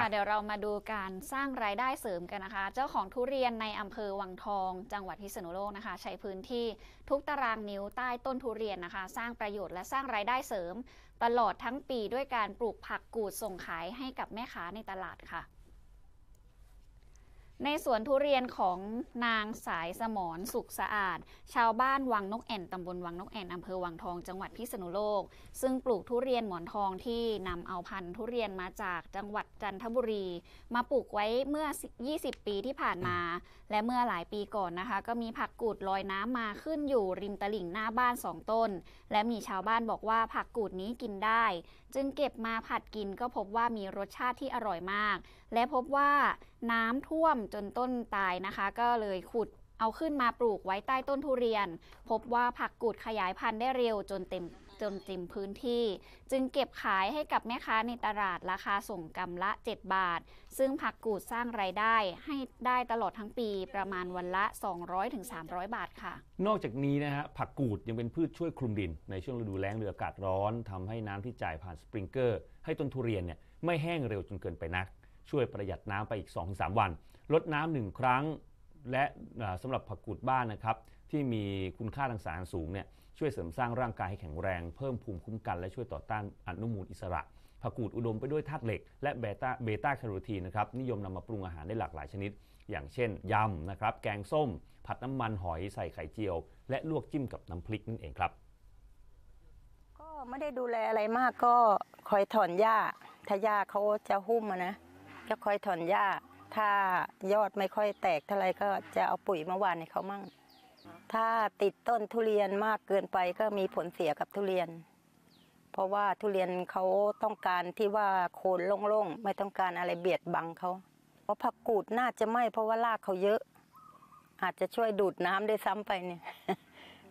ค่ะเดี๋ยวเรามาดูการสร้างรายได้เสริมกันนะคะ เจ้าของทุเรียนในอำเภอวังทอง จังหวัดพิษณุโลกนะคะ ใช้พื้นที่ทุกตารางนิ้วใต้ต้นทุเรียนนะคะ สร้างประโยชน์และสร้างรายได้เสริมตลอดทั้งปีด้วยการปลูกผักกูดส่งขายให้กับแม่ค้าในตลาดค่ะในสวนทุเรียนของนางสายสมรสุขสะอาด ชาวบ้านวังนกแอ่น ตำบลวังนกแอ่นอำเภอวังทอง จังหวัดพิษณุโลก ซึ่งปลูกทุเรียนหมอนทองที่นำเอาพันธุ์ทุเรียนมาจากจังหวัดจันทบุรีมาปลูกไว้เมื่อ 20 ปีที่ผ่านมา และเมื่อหลายปีก่อนนะคะ ก็มีผักกูดลอยน้ำมาขึ้นอยู่ริมตลิ่งหน้าบ้านสองต้น และมีชาวบ้านบอกว่าผักกูดนี้กินได้จึงเก็บมาผัดกินก็พบว่ามีรสชาติที่อร่อยมาก และพบว่าน้ำท่วมจนต้นตายนะคะ ก็เลยขุดเอาขึ้นมาปลูกไว้ใต้ต้นทุเรียน พบว่าผักกูดขยายพันธุ์ได้เร็วจนเต็มจนเต็มพื้นที่ จึงเก็บขายให้กับแม่ค้าในตลาดราคาส่งกำละ 7 บาท ซึ่งผักกูดสร้างไรายได้ ให้ได้ตลอดทั้งปีประมาณวันละ 200-300 บาทค่ะ นอกจากนี้นะฮะผักกูดยังเป็นพืชช่วยคลุมดิน ในช่วงฤดูแล้งหรืออากาศร้อนทำให้น้ำที่จ่ายผ่านสปริงเกอร์ ให้ต้นทุเรียนเนี่ยไม่แห้งเร็วจนเกินไปนัก ช่วยประหยัดน้ำไปอีก 2-3 วัน ลดน้ำหนึ่งครั้ง และสำสำหรับผักกูดบ้านนะครับที่มีคุณค่าทางสารสูงเนี่ยช่วยเสริมสร้างร่างกายให้แข็งแรงเพิ่มภูมิคุ้มกันและช่วยต่อต้านอนุมูลอิสระผักกูดอุดมไปด้วยธาตุเหล็กและเบต้าเบต้าแคโรทีนนะครับนิยมนำมาปรุงอาหารได้หลากหลายชนิด อย่างเช่นยำนะครับแกงส้ม ผัดน้ำมันหอย ใส่ไข่เจียว และลวกจิ้มกับน้ำพริกนั่นเองครับ ก็ไม่ได้ดูแลอะไรมากก็คอยถอนหญ้า ถ้าหญ้าเขาจะหุ้มนะก็คอยถอนหญ้า ถ้ายอดไม่ค่อยแตกเท่าไรก็จะเอาปุ๋ยมาหว่านให้เขามั่งถ้าติดต้นทุเรียนมากเกินไป ก็มีผลเสียกับทุเรียน เพราะว่าทุเรียนเขาต้องการที่ว่าโคนโล่งๆไม่ต้องการอะไรเบียดบังเขา เพราะผักกูดน่าจะไหมเพราะว่ารากเขาเยอะ อาจจะช่วยดูดน้ำได้ซ้ำไปเนี่ย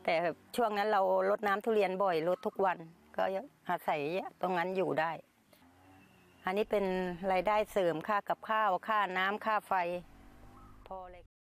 แต่ช่วงนั้นเราลดน้ำทุเรียนบ่อยลดทุกวัน ก็อาศัยตรงนั้นอยู่ได้ อันนี้เป็นรายได้เสริมค่ากับข้าว ค่าน้ำค่าไฟ พอเลย